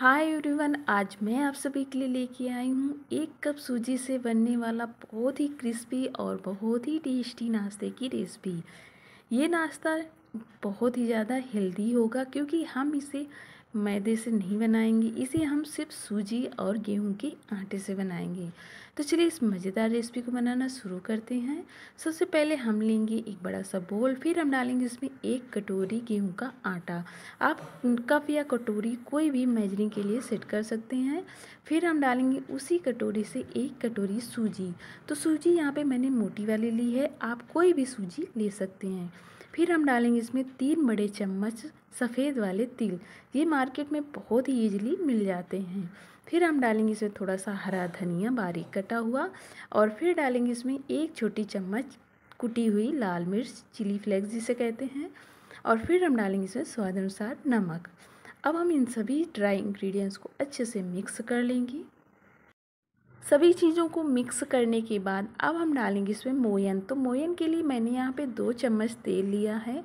hi everyone आज मैं आप सभी के लिए लेके आई हूँ एक कप सूजी से बनने वाला बहुत ही क्रिस्पी और बहुत ही टेस्टी नाश्ते की रेसिपी ये नाश्ता बहुत ही ज़्यादा हेल्दी होगा क्योंकि हम इसे मैदे से नहीं बनाएंगे इसे हम सिर्फ सूजी और गेहूं के आटे से बनाएंगे तो चलिए इस मज़ेदार रेसिपी को बनाना शुरू करते हैं सबसे पहले हम लेंगे एक बड़ा सा बोल फिर हम डालेंगे इसमें एक कटोरी गेहूं का आटा आप कप या कटोरी कोई भी मेजरिंग के लिए सेट कर सकते हैं फिर हम डालेंगे उसी कटोरी से एक कटोरी सूजी तो सूजी यहाँ पर मैंने मोटी वाली ली है आप कोई भी सूजी ले सकते हैं फिर हम डालेंगे इसमें तीन बड़े चम्मच सफ़ेद वाले तिल ये मार्केट में बहुत ही ईजिली मिल जाते हैं फिर हम डालेंगे इसमें थोड़ा सा हरा धनिया बारीक कटा हुआ और फिर डालेंगे इसमें एक छोटी चम्मच कुटी हुई लाल मिर्च चिली फ्लेक्स जिसे कहते हैं और फिर हम डालेंगे इसमें स्वाद अनुसार नमक अब हम इन सभी ड्राई इंग्रेडिएंट्स को अच्छे से मिक्स कर लेंगे सभी चीज़ों को मिक्स करने के बाद अब हम डालेंगे इसमें मोयन तो मोयन के लिए मैंने यहाँ पे दो चम्मच तेल लिया है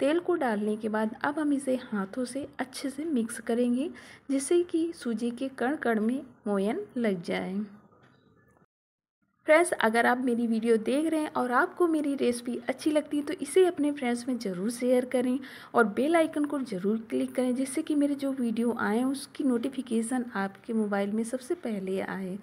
तेल को डालने के बाद अब हम इसे हाथों से अच्छे से मिक्स करेंगे जिससे कि सूजी के कण कण में मोयन लग जाए फ्रेंड्स अगर आप मेरी वीडियो देख रहे हैं और आपको मेरी रेसिपी अच्छी लगती है तो इसे अपने फ्रेंड्स में ज़रूर शेयर करें और बेल आइकन को ज़रूर क्लिक करें जिससे कि मेरे जो वीडियो आए उसकी नोटिफिकेशन आपके मोबाइल में सबसे पहले आए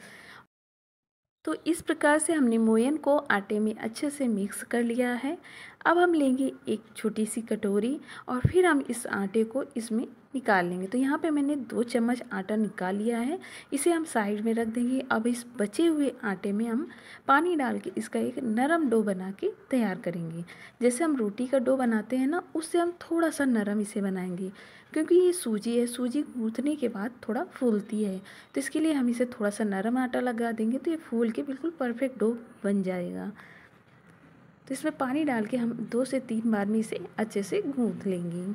तो इस प्रकार से हमने मोयन को आटे में अच्छे से मिक्स कर लिया है अब हम लेंगे एक छोटी सी कटोरी और फिर हम इस आटे को इसमें निकाल लेंगे तो यहाँ पे मैंने दो चम्मच आटा निकाल लिया है इसे हम साइड में रख देंगे अब इस बचे हुए आटे में हम पानी डाल के इसका एक नरम डो बना के तैयार करेंगे जैसे हम रोटी का डो बनाते हैं ना उससे हम थोड़ा सा नरम इसे बनाएंगे क्योंकि ये सूजी है सूजी गूँथने के बाद थोड़ा फूलती है तो इसके लिए हम इसे थोड़ा सा नरम आटा लगा देंगे तो ये फूल के बिल्कुल परफेक्ट डो बन जाएगा तो इसमें पानी डाल के हम दो से तीन बार में इसे अच्छे से गूँथ लेंगे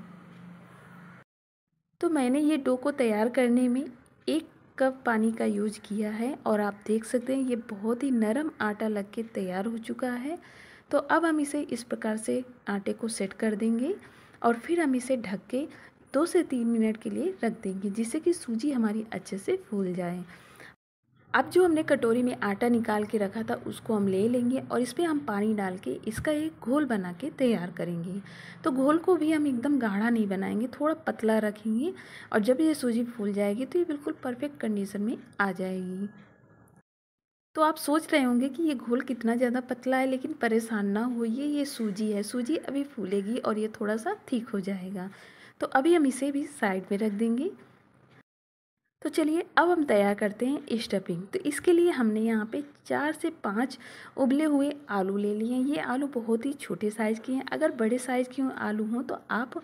तो मैंने ये डो को तैयार करने में एक कप पानी का यूज किया है और आप देख सकते हैं ये बहुत ही नरम आटा लग के तैयार हो चुका है तो अब हम इसे इस प्रकार से आटे को सेट कर देंगे और फिर हम इसे ढक के दो से तीन मिनट के लिए रख देंगे जिससे कि सूजी हमारी अच्छे से फूल जाए अब जो हमने कटोरी में आटा निकाल के रखा था उसको हम ले लेंगे और इस पर हम पानी डाल के इसका एक घोल बना के तैयार करेंगे तो घोल को भी हम एकदम गाढ़ा नहीं बनाएंगे थोड़ा पतला रखेंगे और जब ये सूजी फूल जाएगी तो ये बिल्कुल परफेक्ट कंडीशन में आ जाएगी तो आप सोच रहे होंगे कि ये घोल कितना ज़्यादा पतला है लेकिन परेशान ना होइए ये सूजी है सूजी अभी फूलेगी और ये थोड़ा सा ठीक हो जाएगा तो अभी हम इसे भी साइड में रख देंगे तो चलिए अब हम तैयार करते हैं स्टफिंग तो इसके लिए हमने यहाँ पे चार से पाँच उबले हुए आलू ले लिए हैं ये आलू बहुत ही छोटे साइज़ के हैं अगर बड़े साइज़ के आलू हों तो आप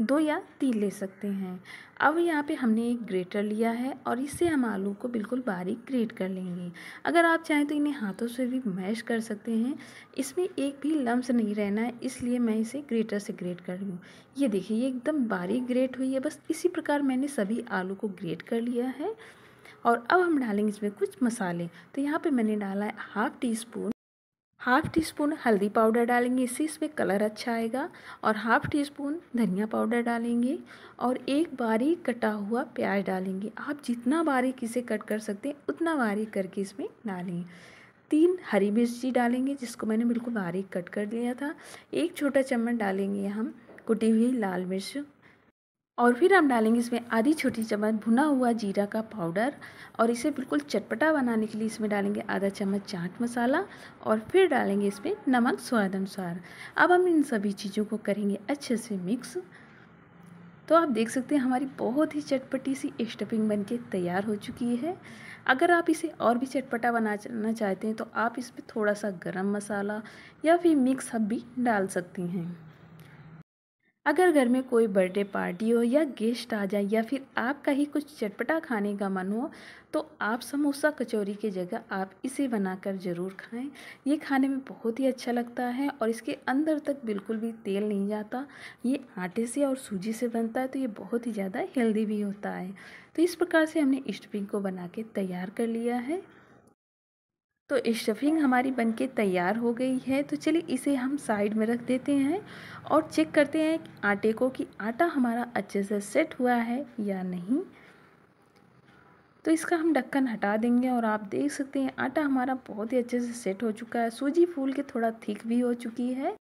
दो या तीन ले सकते हैं अब यहाँ पे हमने एक ग्रेटर लिया है और इससे हम आलू को बिल्कुल बारीक ग्रेट कर लेंगे अगर आप चाहें तो इन्हें हाथों से भी मैश कर सकते हैं इसमें एक भी लम्स नहीं रहना है इसलिए मैं इसे ग्रेटर से ग्रेट कर रही हूँ ये देखिए ये एकदम बारीक ग्रेट हुई है बस इसी प्रकार मैंने सभी आलू को ग्रेट कर लिया है और अब हम डालेंगे इसमें कुछ मसाले तो यहाँ पर मैंने डाला है half teaspoon half teaspoon हल्दी पाउडर डालेंगे इससे इसमें कलर अच्छा आएगा और हाफ़ टी स्पून धनिया पाउडर डालेंगे और एक बारीक कटा हुआ प्याज डालेंगे आप जितना बारीक इसे कट कर सकते हैं उतना बारीक करके इसमें डालेंगे तीन हरी मिर्ची डालेंगे जिसको मैंने बिल्कुल बारीक कट कर लिया था एक छोटा चम्मच डालेंगे हम कुटी हुई लाल मिर्च और फिर हम डालेंगे इसमें आधी छोटी चम्मच भुना हुआ जीरा का पाउडर और इसे बिल्कुल चटपटा बनाने के लिए इसमें डालेंगे आधा चम्मच चाट मसाला और फिर डालेंगे इसमें नमक स्वाद अनुसार अब हम इन सभी चीज़ों को करेंगे अच्छे से मिक्स तो आप देख सकते हैं हमारी बहुत ही चटपटी सी स्टफिंग बनके तैयार हो चुकी है अगर आप इसे और भी चटपटा बनाना चाहते हैं तो आप इसमें थोड़ा सा गरम मसाला या फिर मिक्स हब भी डाल सकती हैं अगर घर में कोई बर्थडे पार्टी हो या गेस्ट आ जाए या फिर आपका ही कुछ चटपटा खाने का मन हो तो आप समोसा कचौरी की जगह आप इसे बनाकर ज़रूर खाएं ये खाने में बहुत ही अच्छा लगता है और इसके अंदर तक बिल्कुल भी तेल नहीं जाता ये आटे से और सूजी से बनता है तो ये बहुत ही ज़्यादा हेल्दी भी होता है तो इस प्रकार से हमने इष्टपिंग को बना के तैयार कर लिया है तो स्टफिंग हमारी बनके तैयार हो गई है तो चलिए इसे हम साइड में रख देते हैं और चेक करते हैं आटे को कि आटा हमारा अच्छे से सेट हुआ है या नहीं तो इसका हम ढक्कन हटा देंगे और आप देख सकते हैं आटा हमारा बहुत ही अच्छे से सेट हो चुका है सूजी फूल के थोड़ा थिक भी हो चुकी है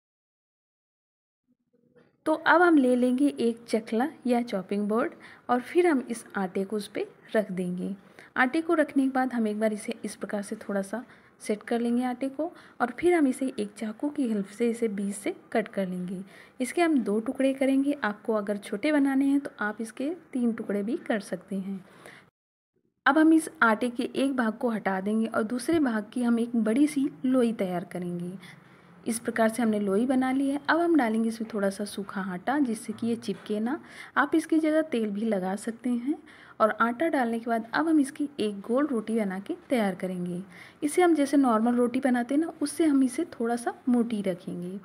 तो अब हम ले लेंगे एक चकला या चॉपिंग बोर्ड और फिर हम इस आटे को उस पर रख देंगे आटे को रखने के बाद हम एक बार इसे इस प्रकार से थोड़ा सा सेट कर लेंगे आटे को और फिर हम इसे एक चाकू की हेल्प से इसे बीज से कट कर लेंगे इसके हम दो टुकड़े करेंगे आपको अगर छोटे बनाने हैं तो आप इसके तीन टुकड़े भी कर सकते हैं अब हम इस आटे के एक भाग को हटा देंगे और दूसरे भाग की हम एक बड़ी सी लोई तैयार करेंगे इस प्रकार से हमने लोई बना ली है अब हम डालेंगे इसमें थोड़ा सा सूखा आटा जिससे कि ये चिपके ना आप इसकी जगह तेल भी लगा सकते हैं और आटा डालने के बाद अब हम इसकी एक गोल रोटी बना के तैयार करेंगे इसे हम जैसे नॉर्मल रोटी बनाते हैं ना उससे हम इसे थोड़ा सा मोटी रखेंगे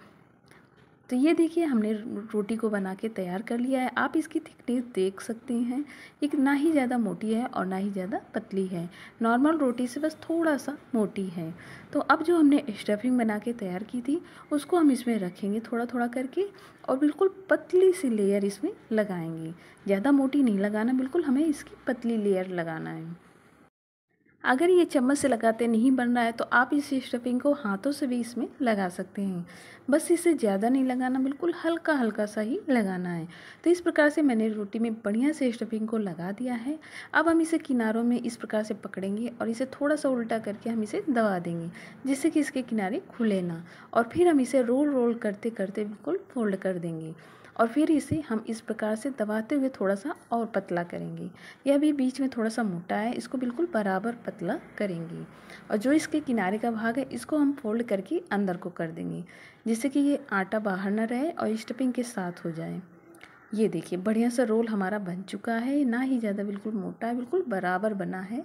तो ये देखिए हमने रोटी को बना के तैयार कर लिया है आप इसकी थिकनेस देख सकते हैं एक ना ही ज़्यादा मोटी है और ना ही ज़्यादा पतली है नॉर्मल रोटी से बस थोड़ा सा मोटी है तो अब जो हमने स्टफिंग बना के तैयार की थी उसको हम इसमें रखेंगे थोड़ा थोड़ा करके और बिल्कुल पतली सी लेयर इसमें लगाएंगे ज़्यादा मोटी नहीं लगाना बिल्कुल हमें इसकी पतली लेयर लगाना है अगर ये चम्मच से लगाते नहीं बन रहा है तो आप इस स्टफिंग को हाथों से भी इसमें लगा सकते हैं बस इसे ज़्यादा नहीं लगाना बिल्कुल हल्का हल्का सा ही लगाना है तो इस प्रकार से मैंने रोटी में बढ़िया से स्टफिंग को लगा दिया है अब हम इसे किनारों में इस प्रकार से पकड़ेंगे और इसे थोड़ा सा उल्टा करके हम इसे दबा देंगे जिससे कि इसके किनारे खुले ना और फिर हम इसे रोल रोल करते करते बिल्कुल फोल्ड कर देंगे और फिर इसे हम इस प्रकार से दबाते हुए थोड़ा सा और पतला करेंगे यह भी बीच में थोड़ा सा मोटा है इसको बिल्कुल बराबर पतला करेंगे और जो इसके किनारे का भाग है इसको हम फोल्ड करके अंदर को कर देंगे जिससे कि ये आटा बाहर ना रहे और स्टपिंग के साथ हो जाए ये देखिए बढ़िया सा रोल हमारा बन चुका है ना ही ज़्यादा बिल्कुल मोटा है बिल्कुल बराबर बना है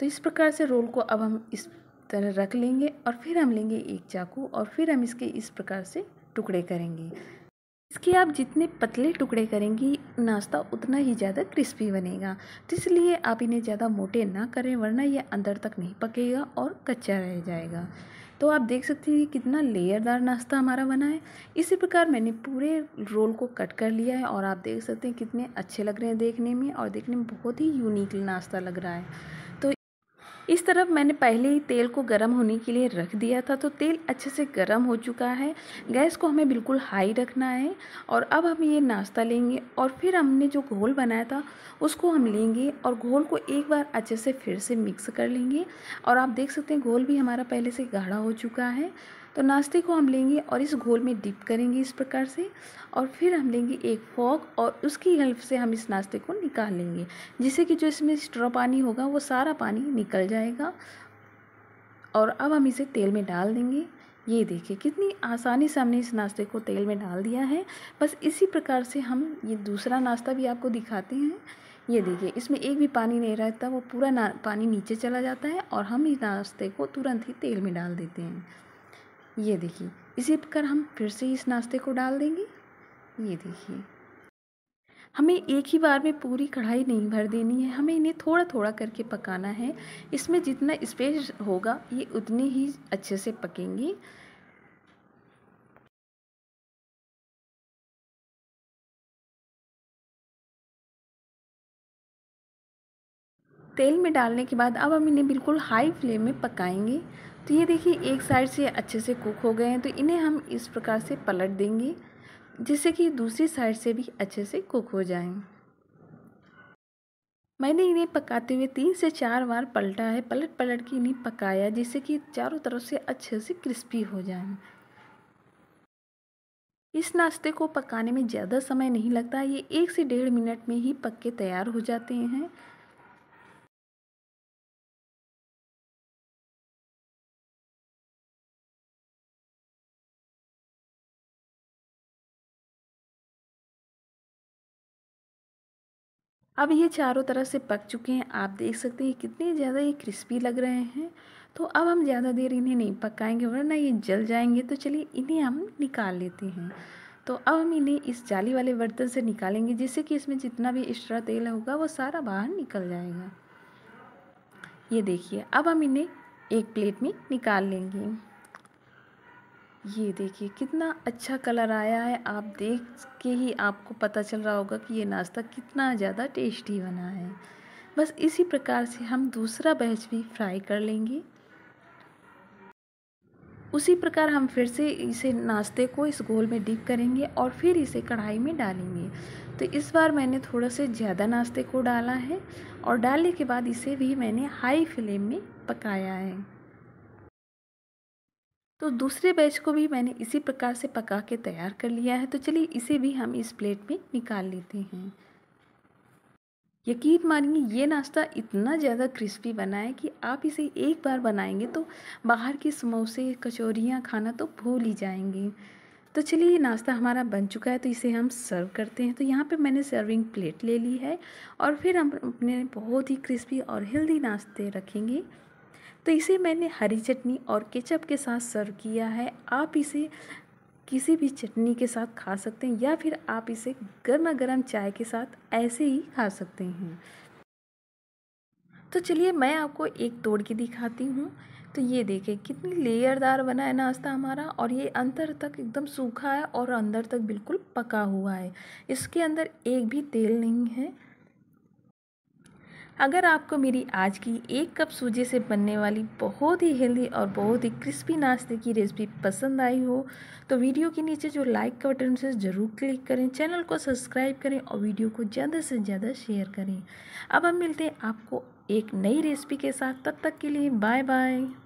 तो इस प्रकार से रोल को अब हम इस तरह रख लेंगे और फिर हम लेंगे एक चाकू और फिर हम इसके इस प्रकार से टुकड़े करेंगे इसके आप जितने पतले टुकड़े करेंगी नाश्ता उतना ही ज़्यादा क्रिस्पी बनेगा तो इसलिए आप इन्हें ज़्यादा मोटे ना करें वरना ये अंदर तक नहीं पकेगा और कच्चा रह जाएगा तो आप देख सकते हैं कितना लेयरदार नाश्ता हमारा बना है इसी प्रकार मैंने पूरे रोल को कट कर लिया है और आप देख सकते हैं कितने अच्छे लग रहे हैं देखने में और देखने में बहुत ही यूनिक नाश्ता लग रहा है तो इस तरफ मैंने पहले ही तेल को गर्म होने के लिए रख दिया था तो तेल अच्छे से गर्म हो चुका है गैस को हमें बिल्कुल हाई रखना है और अब हम ये नाश्ता लेंगे और फिर हमने जो घोल बनाया था उसको हम लेंगे और घोल को एक बार अच्छे से फिर से मिक्स कर लेंगे और आप देख सकते हैं घोल भी हमारा पहले से गाढ़ा हो चुका है तो नाश्ते को हम लेंगे और इस घोल में डिप करेंगे इस प्रकार से और फिर हम लेंगे एक फॉक और उसकी हेल्प से हम इस नाश्ते को निकाल लेंगे जिससे कि जो इसमें स्ट्रॉ पानी होगा वो सारा पानी निकल जाएगा और अब हम इसे तेल में डाल देंगे ये देखिए कितनी आसानी से हमने इस नाश्ते को तेल में डाल दिया है बस इसी प्रकार से हम ये दूसरा नाश्ता भी आपको दिखाते हैं ये देखिए इसमें एक भी पानी नहीं रहता वो पूरा ना पानी नीचे चला जाता है और हम इस नाश्ते को तुरंत ही तेल में डाल देते हैं ये देखिए इसी प्रकार हम फिर से इस नाश्ते को डाल देंगे ये देखिए हमें एक ही बार में पूरी कढ़ाई नहीं भर देनी है हमें इन्हें थोड़ा थोड़ा करके पकाना है इसमें जितना स्पेस होगा ये उतने ही अच्छे से पकेंगे तेल में डालने के बाद अब हम इन्हें बिल्कुल हाई फ्लेम में पकाएंगे तो ये देखिए एक साइड से अच्छे से कुक हो गए हैं तो इन्हें हम इस प्रकार से पलट देंगे जिससे कि दूसरी साइड से भी अच्छे से कुक हो जाएं मैंने इन्हें पकाते हुए तीन से चार बार पलटा है पलट पलट के इन्हें पकाया जिससे कि चारों तरफ से अच्छे से क्रिस्पी हो जाए इस नाश्ते को पकाने में ज़्यादा समय नहीं लगता ये एक से डेढ़ मिनट में ही पक के तैयार हो जाते हैं अब ये चारों तरफ से पक चुके हैं आप देख सकते हैं कितने ज़्यादा ये क्रिस्पी लग रहे हैं तो अब हम ज़्यादा देर इन्हें नहीं पकाएंगे वरना ये जल जाएंगे तो चलिए इन्हें हम निकाल लेते हैं तो अब हम इन्हें इस जाली वाले बर्तन से निकालेंगे जिससे कि इसमें जितना भी एक्स्ट्रा तेल होगा वो सारा बाहर निकल जाएगा ये देखिए अब हम इन्हें एक प्लेट में निकाल लेंगे ये देखिए कितना अच्छा कलर आया है आप देख के ही आपको पता चल रहा होगा कि ये नाश्ता कितना ज़्यादा टेस्टी बना है बस इसी प्रकार से हम दूसरा बैच भी फ्राई कर लेंगे उसी प्रकार हम फिर से इसे नाश्ते को इस गोल में डिप करेंगे और फिर इसे कढ़ाई में डालेंगे तो इस बार मैंने थोड़ा से ज़्यादा नाश्ते को डाला है और डालने के बाद इसे भी मैंने हाई फ्लेम में पकाया है तो दूसरे बैच को भी मैंने इसी प्रकार से पका के तैयार कर लिया है तो चलिए इसे भी हम इस प्लेट में निकाल लेते हैं यकीन मानिए ये नाश्ता इतना ज़्यादा क्रिस्पी बना है कि आप इसे एक बार बनाएंगे तो बाहर के समोसे कचौरियाँ खाना तो भूल ही जाएंगे तो चलिए ये नाश्ता हमारा बन चुका है तो इसे हम सर्व करते हैं तो यहाँ पे मैंने सर्विंग प्लेट ले ली है और फिर हम अपने बहुत ही क्रिस्पी और हेल्दी नाश्ते रखेंगे तो इसे मैंने हरी चटनी और केचप के साथ सर्व किया है आप इसे किसी भी चटनी के साथ खा सकते हैं या फिर आप इसे गर्मा गर्म चाय के साथ ऐसे ही खा सकते हैं तो चलिए मैं आपको एक तोड़ के दिखाती हूँ तो ये देखें कितनी लेयरदार बना है नाश्ता हमारा और ये अंदर तक एकदम सूखा है और अंदर तक बिल्कुल पका हुआ है इसके अंदर एक भी तेल नहीं है अगर आपको मेरी आज की एक कप सूजी से बनने वाली बहुत ही हेल्दी और बहुत ही क्रिस्पी नाश्ते की रेसिपी पसंद आई हो तो वीडियो के नीचे जो लाइक का बटन से ज़रूर क्लिक करें चैनल को सब्सक्राइब करें और वीडियो को ज़्यादा से ज़्यादा शेयर करें अब हम मिलते हैं आपको एक नई रेसिपी के साथ तब तक के लिए बाय बाय